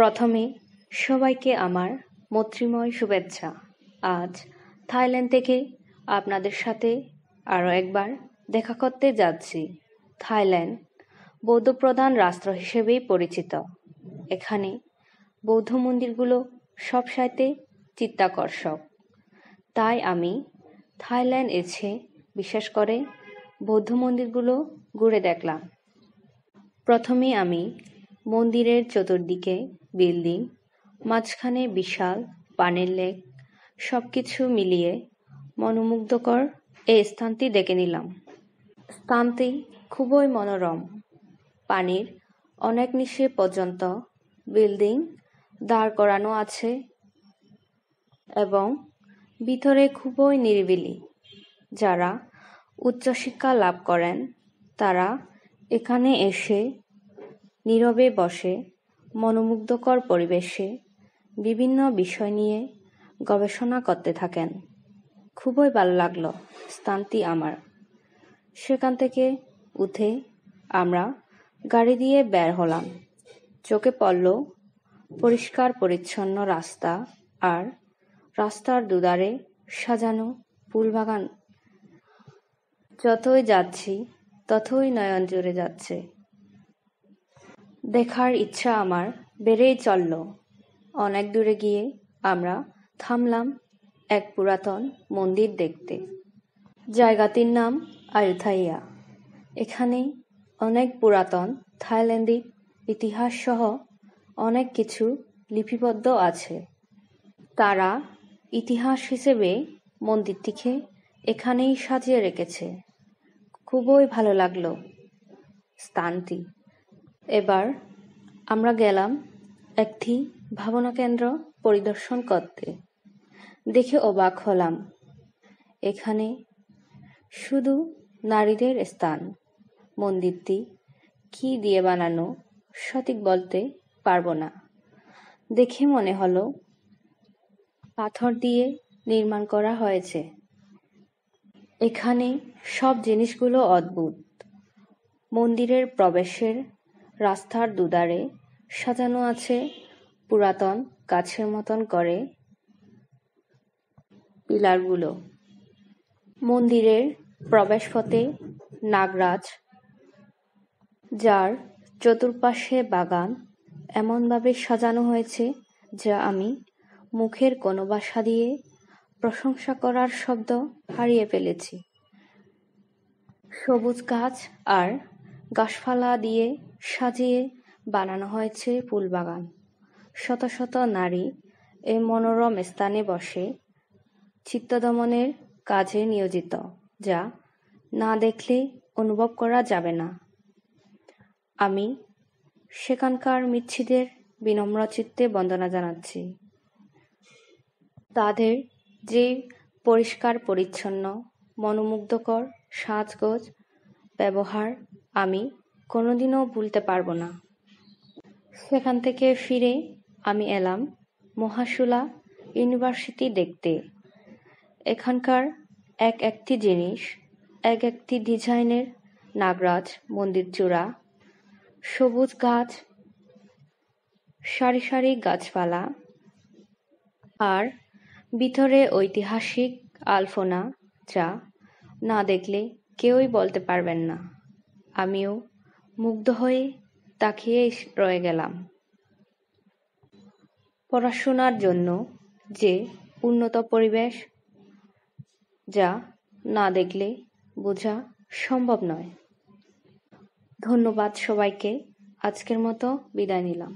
প্রথমে সবাইকে আমার মৈত্রীময় শুভেচ্ছা আজ থাইল্যান্ড থেকে আপনাদের সাথে আরও একবার দেখা করতে যাচ্ছি থাইল্যান্ড বৌদ্ধ প্রধান রাষ্ট্র হিসেবেই পরিচিত এখানে বৌদ্ধ মন্দিরগুলো সব সাইতে চিত্তাকর্ষক তাই আমি থাইল্যান্ড এসে বিশ্বাস করে বৌদ্ধ মন্দিরগুলো ঘুরে দেখলাম প্রথমে আমি মন্দিরের চতুর্দিকে বিল্ডিং মাঝখানে বিশাল পানের লেক সবকিছু মিলিয়ে মনোমুগ্ধকর এই স্থানটি দেখে নিলাম স্থানটি খুবই মনোরম পানির অনেক নিশে পর্যন্ত বিল্ডিং দাঁড় করানো আছে এবং ভিতরে খুবই নিরিবিলি যারা উচ্চশিক্ষা লাভ করেন তারা এখানে এসে নীরবে বসে মনোমুগ্ধকর পরিবেশে বিভিন্ন বিষয় নিয়ে গবেষণা করতে থাকেন খুবই ভালো লাগলো স্থানটি আমার সেখান থেকে উঠে আমরা গাড়ি দিয়ে বের হলাম চোখে পড়ল পরিষ্কার পরিচ্ছন্ন রাস্তা আর রাস্তার দুধারে সাজানো ফুলবাগান যতই যাচ্ছি ততই নয়ন জুড়ে যাচ্ছে দেখার ইচ্ছা আমার বেড়েই চলল অনেক দূরে গিয়ে আমরা থামলাম এক পুরাতন মন্দির দেখতে জায়গাটির নাম আয়ুথাইয়া এখানে অনেক পুরাতন থাইল্যান্ডিক ইতিহাস সহ অনেক কিছু লিপিবদ্ধ আছে তারা ইতিহাস হিসেবে মন্দিরটিকে এখানেই সাজিয়ে রেখেছে খুবই ভালো লাগলো স্থানটি এবার আমরা গেলাম একটি ভাবনা কেন্দ্র পরিদর্শন করতে দেখে অবাক হলাম এখানে শুধু নারীদের স্থান মন্দিরটি কি দিয়ে বানানো সঠিক বলতে পারবো না দেখে মনে হলো পাথর দিয়ে নির্মাণ করা হয়েছে এখানে সব জিনিসগুলো অদ্ভুত মন্দিরের প্রবেশের রাস্তার দুধারে সাজানো আছে পুরাতন গাছের মতন করে পিলারগুলো মন্দিরের প্রবেশপথে নাগরাজ যার চতুর্পাশে বাগান এমনভাবে সাজানো হয়েছে যা আমি মুখের কোনো বাসা দিয়ে প্রশংসা করার শব্দ হারিয়ে ফেলেছি সবুজ গাছ আর গাছপালা দিয়ে সাজিয়ে বানানো হয়েছে ফুলবাগান শত শত নারী এই মনোরম স্থানে বসে চিত্তদমনের কাজে নিয়োজিত যা না দেখলে অনুভব করা যাবে না আমি সেখানকার মিচ্ছিদের বিনম্র চিত্তে বন্দনা জানাচ্ছি তাদের যে পরিষ্কার পরিচ্ছন্ন মনোমুগ্ধকর সাজগোজ ব্যবহার আমি কোনোদিনও ভুলতে পারবো না সেখান থেকে ফিরে আমি এলাম মহাশুলা ইউনিভার্সিটি দেখতে এখানকার এক একটি জিনিস এক একটি ডিজাইনের নাগরাজ মন্দির চূড়া সবুজ গাছ সারি সারি গাছপালা আর ভিতরে ঐতিহাসিক আলফোনা যা না দেখলে কেউই বলতে পারবেন না আমিও মুগ্ধ হয়ে তাকিয়ে রয়ে গেলাম পড়াশোনার জন্য যে উন্নত পরিবেশ যা না দেখলে বোঝা সম্ভব নয় ধন্যবাদ সবাইকে আজকের মতো বিদায় নিলাম